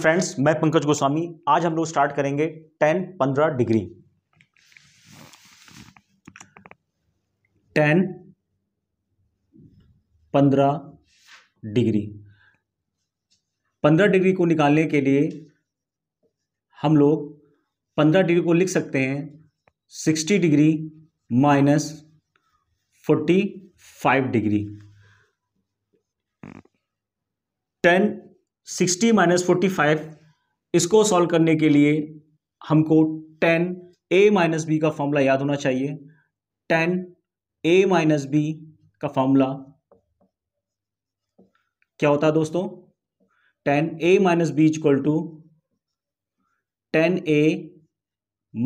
friends मैं पंकज गोस्वामी आज हम लोग स्टार्ट करेंगे टेन पंद्रह डिग्री टेन पंद्रह डिग्री पंद्रह डिग्री को निकालने के लिए हम लोग पंद्रह डिग्री को लिख सकते हैं sixty degree minus forty five degree tan sixty minus forty five इसको सॉल्व करने के लिए हमको टेन ए माइनस बी का फॉर्मूला याद होना चाहिए टेन ए माइनस बी का फॉर्मूला क्या होता है दोस्तों tan A minus B equal to tan A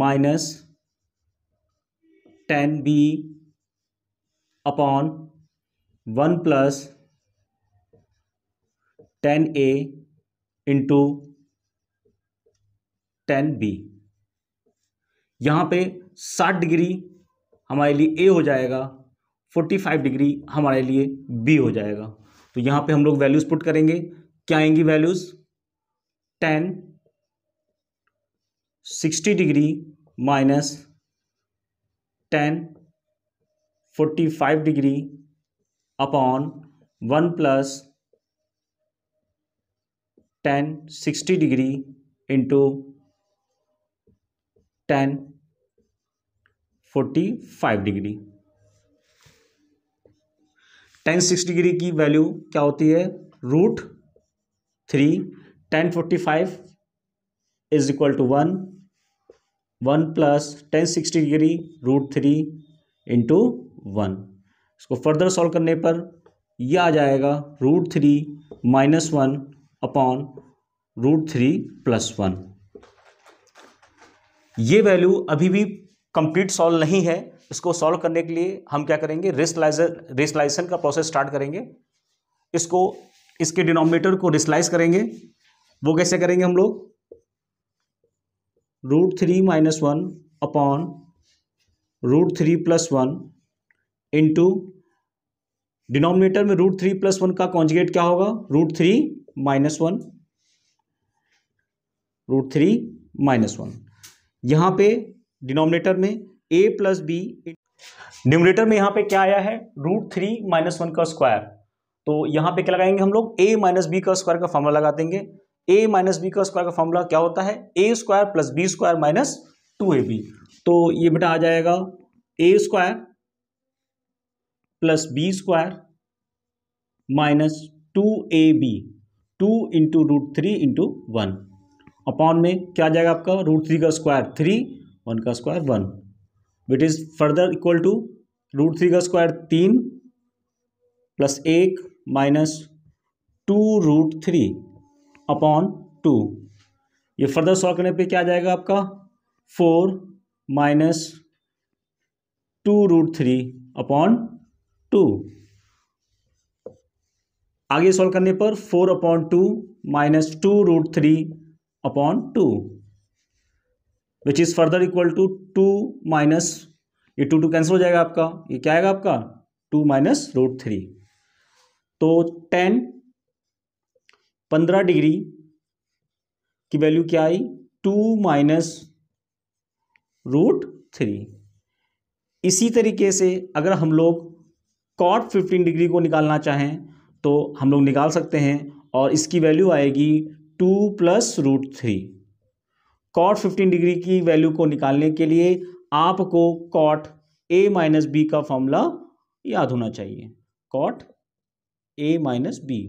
minus tan B upon one plus tan A into tan B यहाँ पे साठ डिग्री हमारे लिए ए हो जाएगा फोर्टी फाइव डिग्री हमारे लिए बी हो जाएगा तो यहाँ पे हम लोग वैल्यूज़ पुट करेंगे क्या आएंगी values tan sixty degree minus tan forty five degree upon one plus tan sixty degree into tan forty five degree tan six degree की वैल्यू क्या होती है root three tan forty five is equal to one one plus tan sixty degree root three into one इसको further solve करने पर यह आ जाएगा root three minus one upon root three plus one ये वैल्यू अभी भी कंप्लीट सॉल्व नहीं है इसको सॉल्व करने के लिए हम क्या करेंगे रेसलाइजर रेसलाइजेशन का प्रोसेस स्टार्ट करेंगे इसको इसके डिनोमिनेटर को रेसलाइज करेंगे वो कैसे करेंगे हम लोग root three minus one upon root three plus one into denominator में रूट थ्री प्लस वन का कॉन्जिगेट क्या होगा root three minus one root three minus one यहां पे डिनोमिनेटर में ए प्लस बी न्यूमिनेटर में यहां पे क्या आया है रूट थ्री माइनस वन का स्क्वायर तो यहां पे क्या लगाएंगे हम लोग ए माइनस बी का स्क्वायर का फॉर्मूला लगा देंगे ए माइनस बी का स्क्वायर का फॉर्मूला क्या होता है A square plus B square minus two A B तो ये बेटा आ जाएगा A square plus B square minus two A B two into root three into one upon में क्या आ जाएगा आपका रूट थ्री का स्क्वायर थ्री वन का square one which is further equal to root three का स्क्वायर तीन plus एक minus two root three upon two ये फर्दर सॉल्व करने पे क्या आ जाएगा आपका four minus two root three upon two आगे सॉल्व करने पर four upon two minus two root three upon two which is further equal to two minus ये टू टू कैंसिल हो जाएगा आपका ये क्या आएगा आपका टू माइनस रूट थ्री तो टेन पंद्रह डिग्री की वैल्यू क्या आई टू माइनस रूट थ्री इसी तरीके से अगर हम लोग कॉट फिफ्टीन डिग्री को निकालना चाहें तो हम लोग निकाल सकते हैं और इसकी वैल्यू आएगी two plus root three cot fifteen degree की वैल्यू को निकालने के लिए आपको कॉट ए माइनस बी का फॉर्मूला याद होना चाहिए कॉट ए माइनस बी